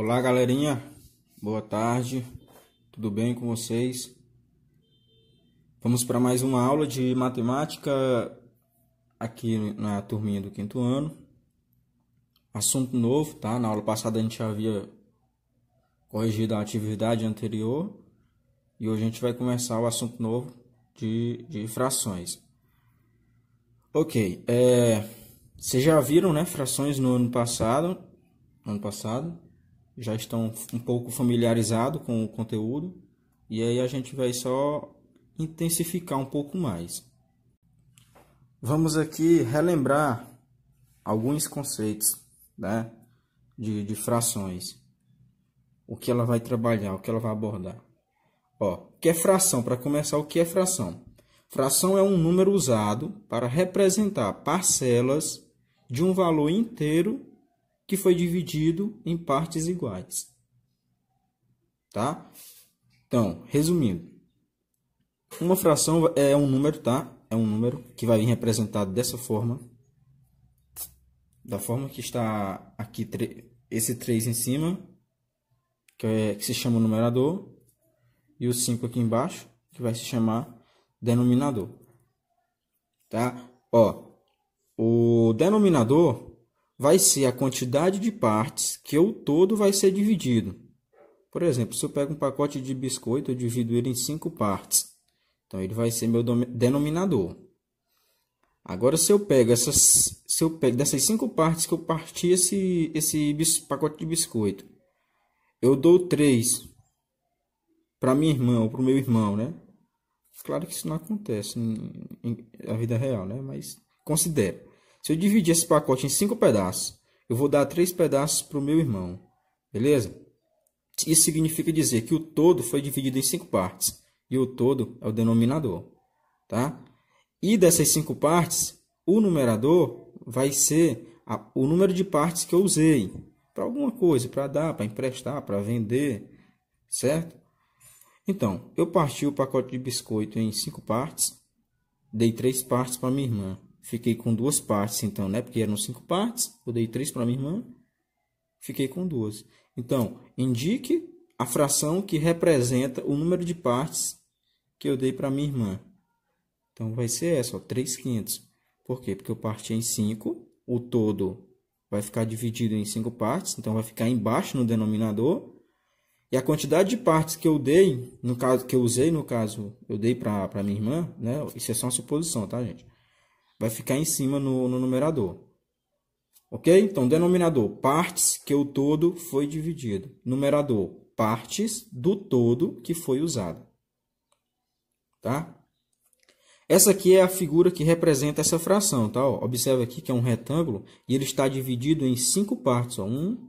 Olá, galerinha. Boa tarde. Tudo bem com vocês? Vamos para mais uma aula de matemática aqui na turminha do quinto ano. Assunto novo, tá? Na aula passada a gente havia corrigido a atividade anterior e hoje a gente vai começar o assunto novo de, de frações. Ok, é, vocês já viram, né, frações no ano passado? Ano passado já estão um pouco familiarizados com o conteúdo e aí a gente vai só intensificar um pouco mais. Vamos aqui relembrar alguns conceitos né, de, de frações. O que ela vai trabalhar, o que ela vai abordar. Ó, o que é fração? Para começar, o que é fração? Fração é um número usado para representar parcelas de um valor inteiro que foi dividido em partes iguais. Tá? Então, resumindo, uma fração é um número, tá? É um número que vai vir representado dessa forma, da forma que está aqui esse 3 em cima, que, é, que se chama numerador, e o 5 aqui embaixo, que vai se chamar denominador. Tá? Ó, o denominador vai ser a quantidade de partes que o todo vai ser dividido. Por exemplo, se eu pego um pacote de biscoito, eu divido ele em cinco partes. Então, ele vai ser meu denominador. Agora, se eu pego essas, se eu pego dessas cinco partes que eu parti esse, esse pacote de biscoito, eu dou três para minha irmã ou para o meu irmão, né? Claro que isso não acontece na vida real, né? Mas considere. Se eu dividir esse pacote em cinco pedaços, eu vou dar três pedaços para o meu irmão. Beleza? Isso significa dizer que o todo foi dividido em cinco partes. E o todo é o denominador. Tá? E dessas cinco partes, o numerador vai ser a, o número de partes que eu usei. Para alguma coisa, para dar, para emprestar, para vender. Certo? Então, eu parti o pacote de biscoito em cinco partes. Dei três partes para minha irmã. Fiquei com duas partes, então, né? Porque eram cinco partes, eu dei três para minha irmã, fiquei com duas. Então, indique a fração que representa o número de partes que eu dei para minha irmã. Então, vai ser essa, ó, 3 quintos. Por quê? Porque eu parti em 5, o todo vai ficar dividido em 5 partes, então vai ficar embaixo no denominador. E a quantidade de partes que eu dei, no caso que eu usei, no caso, eu dei para minha irmã, né? Isso é só uma suposição, tá, gente? vai ficar em cima no, no numerador. Ok? Então, denominador, partes que o todo foi dividido. Numerador, partes do todo que foi usado. Tá? Essa aqui é a figura que representa essa fração, tá? Ó, observa aqui que é um retângulo e ele está dividido em cinco partes. Ó. Um,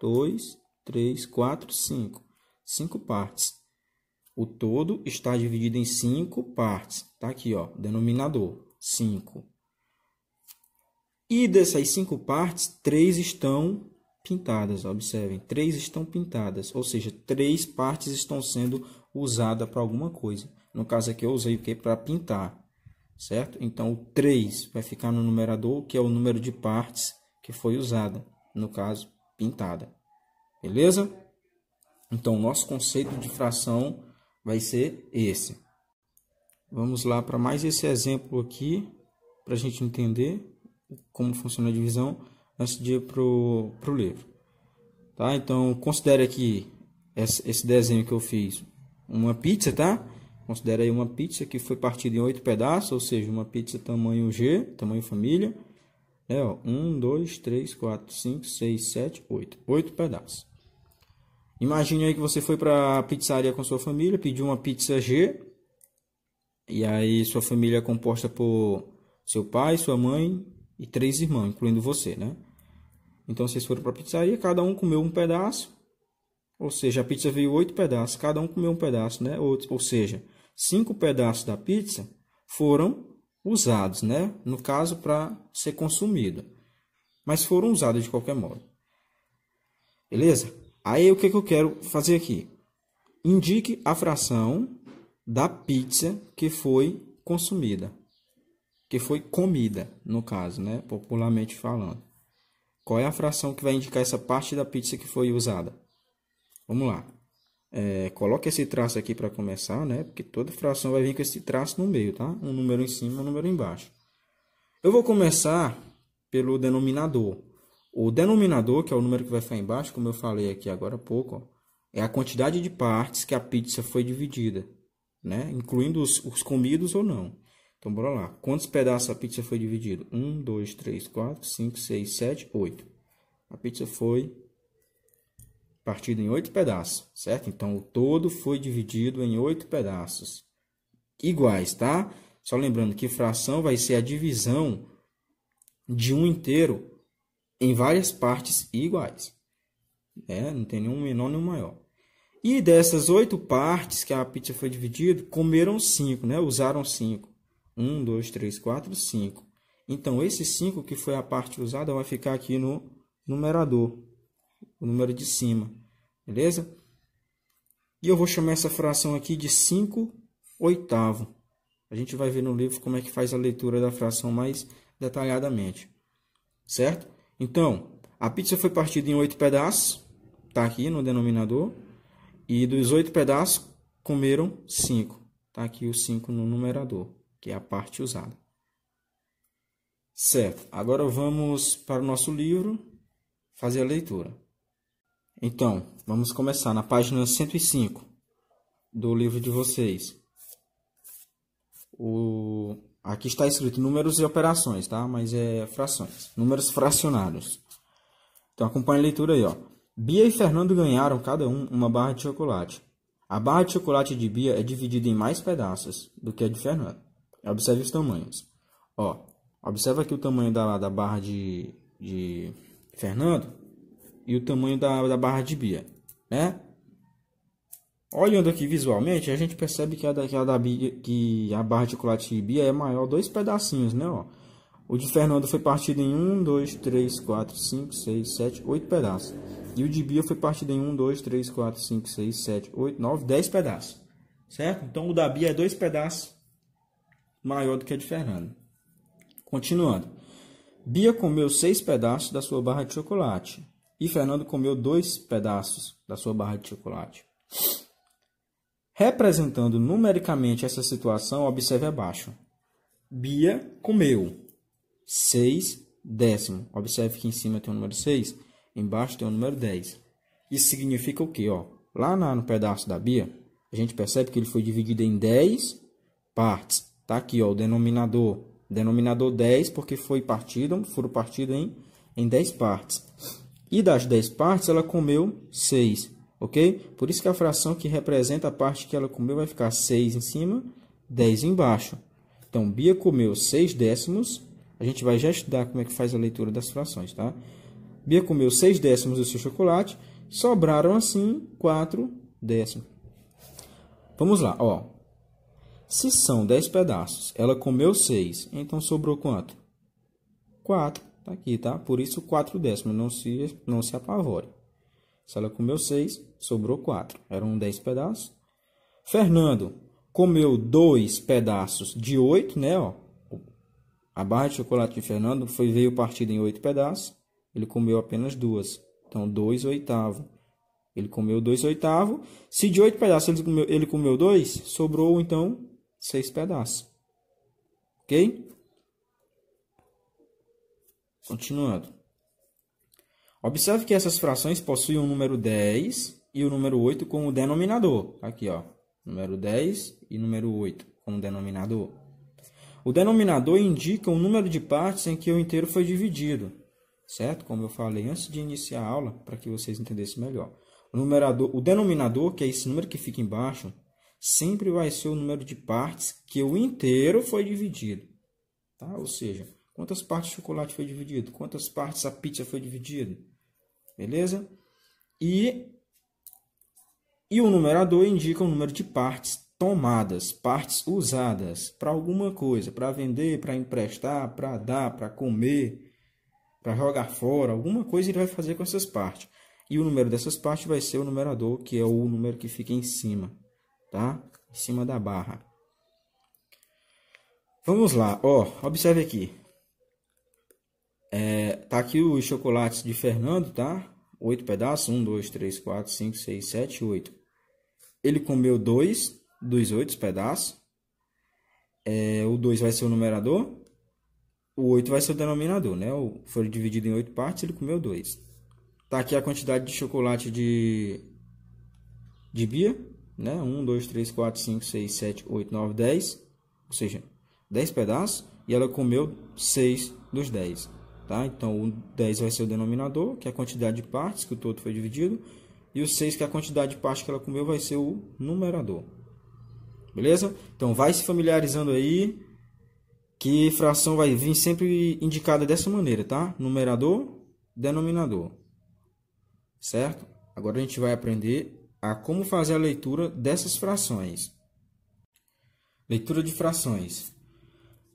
dois, três, quatro, cinco. Cinco partes. O todo está dividido em cinco partes. Tá aqui, ó, denominador cinco. E dessas cinco partes, três estão pintadas. Observem, três estão pintadas, ou seja, três partes estão sendo usadas para alguma coisa. No caso aqui, eu usei o que? Para pintar, certo? Então, o 3 vai ficar no numerador, que é o número de partes que foi usada. No caso, pintada. Beleza? Então, nosso conceito de fração vai ser esse. Vamos lá para mais esse exemplo aqui, para a gente entender como funciona a divisão antes de ir para o livro. Tá? Então, considere aqui esse desenho que eu fiz uma pizza, tá? Considere aí uma pizza que foi partida em oito pedaços, ou seja, uma pizza tamanho G, tamanho família. É, ó, um, dois, três, quatro, cinco, seis, sete, oito. Oito pedaços. Imagine aí que você foi para a pizzaria com sua família, pediu uma pizza G, e aí sua família é composta por seu pai, sua mãe e três irmãos, incluindo você, né? Então vocês foram para a pizzaria, cada um comeu um pedaço. Ou seja, a pizza veio oito pedaços, cada um comeu um pedaço, né? Ou, ou seja, cinco pedaços da pizza foram usados, né? No caso, para ser consumido. Mas foram usados de qualquer modo. Beleza? Aí o que, que eu quero fazer aqui? Indique a fração da pizza que foi consumida, que foi comida, no caso, né, popularmente falando. Qual é a fração que vai indicar essa parte da pizza que foi usada? Vamos lá. É, coloque esse traço aqui para começar, né? Porque toda fração vai vir com esse traço no meio, tá? Um número em cima, um número embaixo. Eu vou começar pelo denominador. O denominador, que é o número que vai ficar embaixo, como eu falei aqui agora há pouco, ó, é a quantidade de partes que a pizza foi dividida né? Incluindo os, os comidos ou não. Então, bora lá. Quantos pedaços a pizza foi dividida? 1, 2, 3, 4, 5, 6, 7, 8. A pizza foi partida em 8 pedaços, certo? Então, o todo foi dividido em 8 pedaços iguais, tá? Só lembrando que fração vai ser a divisão de um inteiro em várias partes iguais. É, não tem nenhum menor nenhum maior. E dessas oito partes que a pizza foi dividida, comeram cinco, né? usaram cinco. Um, dois, três, quatro, cinco. Então, esse cinco que foi a parte usada vai ficar aqui no numerador, o número de cima, beleza? E eu vou chamar essa fração aqui de 5 oitavo. A gente vai ver no livro como é que faz a leitura da fração mais detalhadamente, certo? Então, a pizza foi partida em oito pedaços, tá aqui no denominador. E dos oito pedaços, comeram cinco. Está aqui o cinco no numerador, que é a parte usada. Certo, agora vamos para o nosso livro fazer a leitura. Então, vamos começar na página 105 do livro de vocês. O... Aqui está escrito números e operações, tá? Mas é frações. Números fracionários. Então, acompanhe a leitura aí, ó. Bia e Fernando ganharam cada um uma barra de chocolate. A barra de chocolate de Bia é dividida em mais pedaços do que a de Fernando. Observe os tamanhos. Ó, observa aqui o tamanho da, da barra de, de Fernando e o tamanho da, da barra de Bia, né? Olhando aqui visualmente, a gente percebe que a, da, que a, da Bia, que a barra de chocolate de Bia é maior dois pedacinhos, né? Ó, o de Fernando foi partido em um, dois, três, quatro, cinco, seis, sete, oito pedaços. E o de Bia foi partido em 1, 2, 3, 4, 5, 6, 7, 8, 9, 10 pedaços. Certo? Então o da Bia é dois pedaços maior do que a de Fernando. Continuando. Bia comeu seis pedaços da sua barra de chocolate. E Fernando comeu dois pedaços da sua barra de chocolate. Representando numericamente essa situação, observe abaixo. Bia comeu 6 décimo. Observe que em cima tem o número 6. Embaixo tem o número 10. Isso significa o quê? Ó, lá no pedaço da Bia, a gente percebe que ele foi dividido em 10 partes. Está aqui, ó, o denominador. Denominador 10, porque foi partido, foram partidos em, em 10 partes. E das 10 partes, ela comeu 6, ok? Por isso que a fração que representa a parte que ela comeu vai ficar 6 em cima, 10 embaixo. Então, Bia comeu 6 décimos. A gente vai já estudar como é que faz a leitura das frações, tá? Bia comeu seis décimos do seu chocolate, sobraram assim quatro décimos. Vamos lá, ó. Se são dez pedaços, ela comeu seis, então sobrou quanto? Quatro. Tá aqui, tá? Por isso quatro décimos, não se, não se apavore. Se ela comeu seis, sobrou quatro. Eram dez pedaços. Fernando comeu dois pedaços de oito, né? Ó. A barra de chocolate de Fernando foi, veio partida em oito pedaços ele comeu apenas duas. Então, 2 oitavos. Ele comeu 2 oitavos. Se de 8 pedaços ele comeu, ele comeu 2, sobrou então 6 pedaços. Ok? Continuando. Observe que essas frações possuem o número 10 e o número 8 como denominador. Aqui, ó. Número 10 e número 8 como denominador. O denominador indica o número de partes em que o inteiro foi dividido certo? Como eu falei antes de iniciar a aula, para que vocês entendessem melhor. O, numerador, o denominador, que é esse número que fica embaixo, sempre vai ser o número de partes que o inteiro foi dividido. Tá? Ou seja, quantas partes de chocolate foi dividido, quantas partes a pizza foi dividida. Beleza? E, e o numerador indica o número de partes tomadas, partes usadas para alguma coisa, para vender, para emprestar, para dar, para comer, para jogar fora, alguma coisa ele vai fazer com essas partes. E o número dessas partes vai ser o numerador, que é o número que fica em cima, tá? Em cima da barra. Vamos lá, ó, observe aqui. É, tá aqui os chocolates de Fernando, tá? Oito pedaços, um, dois, três, quatro, cinco, seis, sete, oito. Ele comeu dois dos oito pedaços. É, o 2 vai ser o numerador o 8 vai ser o denominador, né? O, foi dividido em 8 partes, ele comeu 2. Tá aqui a quantidade de chocolate de, de Bia, né? 1, 2, 3, 4, 5, 6, 7, 8, 9, 10. Ou seja, 10 pedaços e ela comeu 6 dos 10. Tá? Então, o 10 vai ser o denominador, que é a quantidade de partes que o todo foi dividido. E o 6, que é a quantidade de partes que ela comeu, vai ser o numerador. Beleza? Então, vai se familiarizando aí que fração vai vir sempre indicada dessa maneira, tá? Numerador, denominador. Certo? Agora a gente vai aprender a como fazer a leitura dessas frações. Leitura de frações.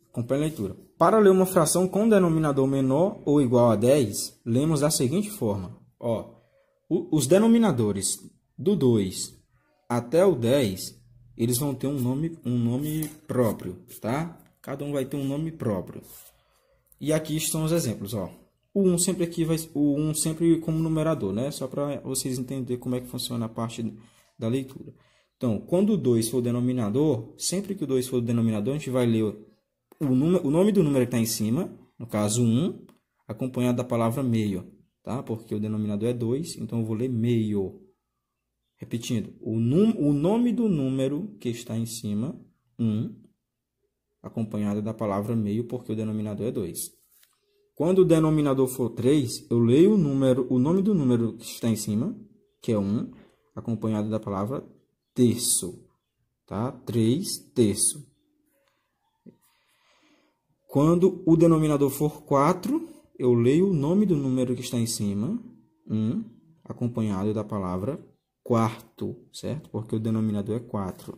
Acompanhe a leitura. Para ler uma fração com denominador menor ou igual a 10, lemos da seguinte forma. Ó, os denominadores do 2 até o 10, eles vão ter um nome, um nome próprio, tá? Cada um vai ter um nome próprio. E aqui estão os exemplos, ó. O 1 um sempre aqui vai o 1 um sempre como numerador, né? Só para vocês entenderem como é que funciona a parte da leitura. Então, quando o 2 for o denominador, sempre que o 2 for o denominador, a gente vai ler o, número, o nome do número que está em cima, no caso 1, um, acompanhado da palavra meio, tá? Porque o denominador é 2, então eu vou ler meio. Repetindo, o, num, o nome do número que está em cima, 1, um, acompanhada da palavra meio, porque o denominador é 2. Quando o denominador for 3, eu leio o número, o nome do número que está em cima, que é 1, um, acompanhado da palavra terço, tá? 3 terço. Quando o denominador for 4, eu leio o nome do número que está em cima, 1, um, acompanhado da palavra quarto, certo? Porque o denominador é 4.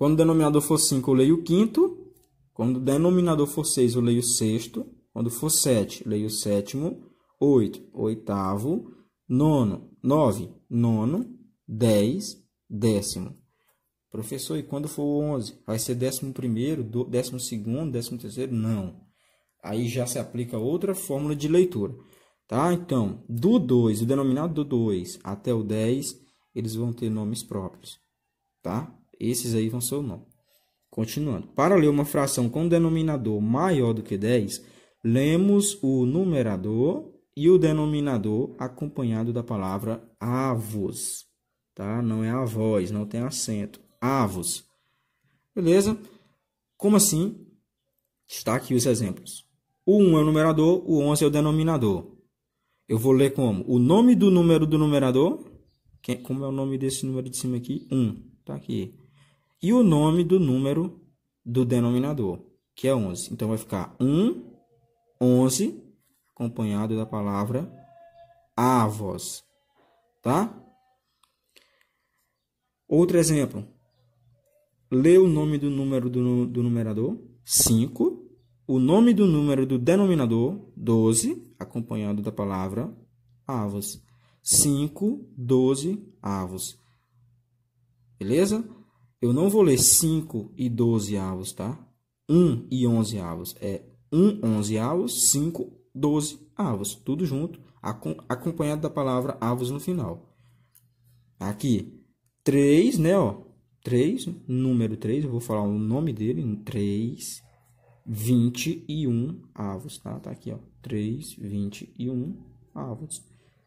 Quando o denominador for 5, eu leio o quinto. Quando o denominador for 6, eu leio o sexto. Quando for 7, eu leio o sétimo. 8, oitavo. Nono, 9, nono. 10, décimo. Professor, e quando for 11? Vai ser décimo primeiro, do, décimo segundo, décimo terceiro? Não. Aí já se aplica outra fórmula de leitura. Tá? Então, do 2, o denominado do 2 até o 10, eles vão ter nomes próprios. Tá? Esses aí vão ser o nome. Continuando. Para ler uma fração com denominador maior do que 10, lemos o numerador e o denominador acompanhado da palavra avos. Tá? Não é avós, não tem acento. Avos. Beleza? Como assim? Está aqui os exemplos. O 1 é o numerador, o 11 é o denominador. Eu vou ler como? O nome do número do numerador. Quem, como é o nome desse número de cima aqui? 1. Está aqui e o nome do número do denominador, que é 11. Então vai ficar 1, 11, acompanhado da palavra avós, tá? Outro exemplo. Lê o nome do número do, do numerador, 5. O nome do número do denominador, 12, acompanhado da palavra avos. 5, 12 avos. Beleza? Eu não vou ler 5 e 12 avos, tá? 1 e 11 avos. É 1, 11 avos, 5, 12 avos. Tudo junto, acompanhado da palavra avos no final. Aqui, 3, né? Ó, 3, número 3, eu vou falar o nome dele, 3, 21 avos, tá? Tá aqui, ó, 3, 21 avos.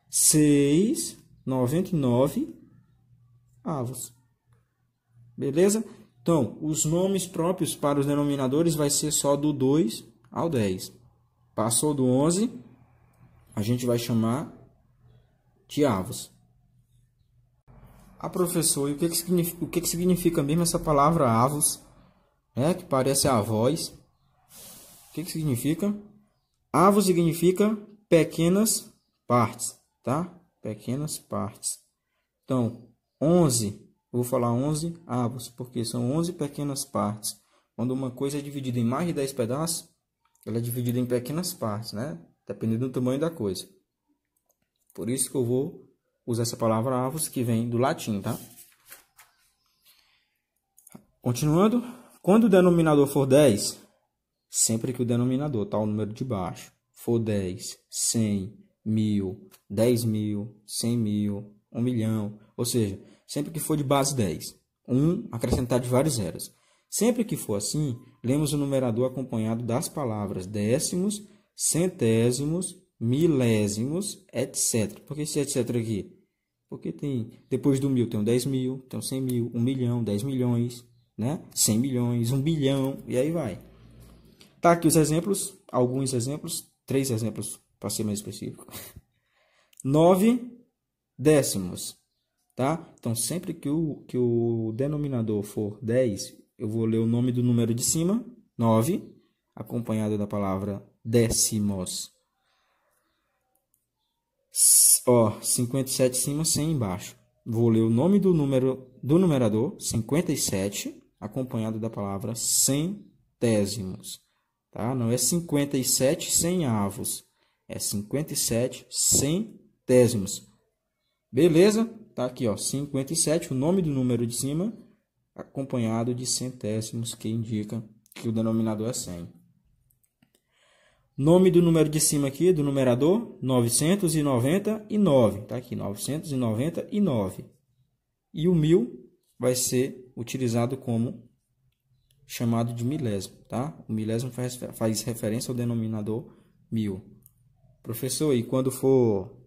6, 99 avos. Beleza? Então, os nomes próprios para os denominadores vai ser só do 2 ao 10. Passou do 11, a gente vai chamar de avos. Ah, professor, e o que, que, significa, o que, que significa mesmo essa palavra avos? Né, que parece avós. O que, que significa? Avos significa pequenas partes, tá? Pequenas partes. Então, 11 eu vou falar 11 avos, porque são 11 pequenas partes. Quando uma coisa é dividida em mais de 10 pedaços, ela é dividida em pequenas partes, né? Dependendo do tamanho da coisa. Por isso que eu vou usar essa palavra avos, que vem do latim, tá? Continuando, quando o denominador for 10, sempre que o denominador, tá? O número de baixo, for 10, 100, 1.000, 10 mil, 100 mil, 1 milhão, ou seja, sempre que for de base 10. 1 acrescentar de vários zeros. Sempre que for assim, lemos o numerador acompanhado das palavras décimos, centésimos, milésimos, etc. Por que esse etc aqui? Porque tem, depois do mil tem o 10 mil, tem o 100 mil, 1 milhão, 10 milhões, né? 100 milhões, 1 bilhão, e aí vai. Tá aqui os exemplos, alguns exemplos, três exemplos para ser mais específico. 9 décimos tá? Então, sempre que o, que o denominador for 10, eu vou ler o nome do número de cima, 9, acompanhado da palavra décimos. Ó, 57 cima, 100 embaixo. Vou ler o nome do número do numerador, 57, acompanhado da palavra centésimos. Tá? Não é 57 centavos, é 57 centésimos. Beleza? Tá aqui, ó, 57, o nome do número de cima, acompanhado de centésimos, que indica que o denominador é 100. Nome do número de cima aqui, do numerador, 999. Tá aqui, 999. E o mil vai ser utilizado como chamado de milésimo, tá? O milésimo faz, faz referência ao denominador mil. Professor, e quando for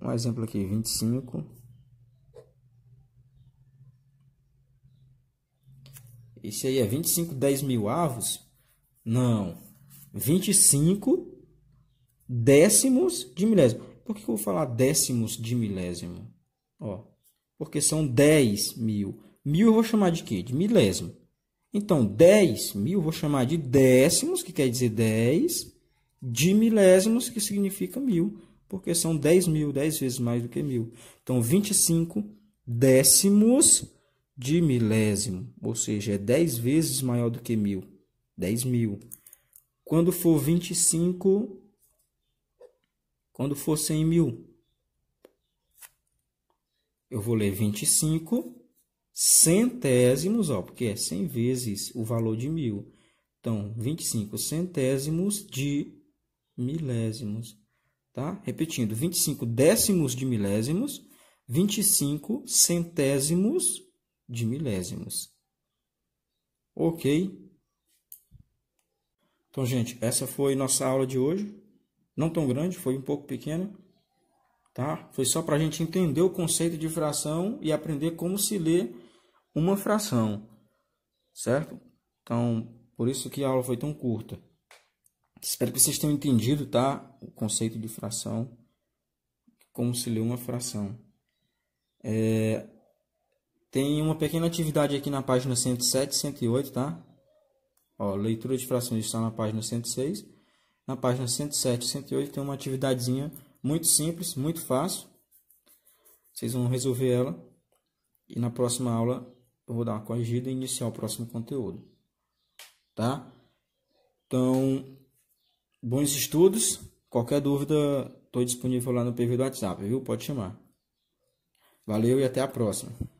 um exemplo aqui, 25 Isso aí é 25 10 mil avos? Não. 25 décimos de milésimo. Por que eu vou falar décimos de milésimo? Ó, porque são 10 mil. Mil eu vou chamar de quê? De milésimo. Então, 10 mil eu vou chamar de décimos, que quer dizer 10, de milésimos, que significa mil porque são 10 mil, 10 vezes mais do que mil. Então, 25 décimos de milésimo, ou seja, é 10 vezes maior do que mil. 10 mil. Quando for 25, quando for 100 mil, eu vou ler 25 centésimos, ó, porque é 100 vezes o valor de mil. Então, 25 centésimos de milésimos. Tá? Repetindo, 25 décimos de milésimos, 25 centésimos de milésimos. Ok? Então, gente, essa foi nossa aula de hoje. Não tão grande, foi um pouco pequena. Tá? Foi só para a gente entender o conceito de fração e aprender como se lê uma fração. Certo? Então, por isso que a aula foi tão curta. Espero que vocês tenham entendido, tá? O conceito de fração, como se lê uma fração. É... Tem uma pequena atividade aqui na página 107 e 108, tá? Ó, leitura de frações está na página 106. Na página 107 e 108 tem uma atividadezinha muito simples, muito fácil. Vocês vão resolver ela. E na próxima aula eu vou dar uma corrigida e iniciar o próximo conteúdo. Tá? Então, Bons estudos. Qualquer dúvida, estou disponível lá no perfil do WhatsApp, viu? Pode chamar. Valeu e até a próxima.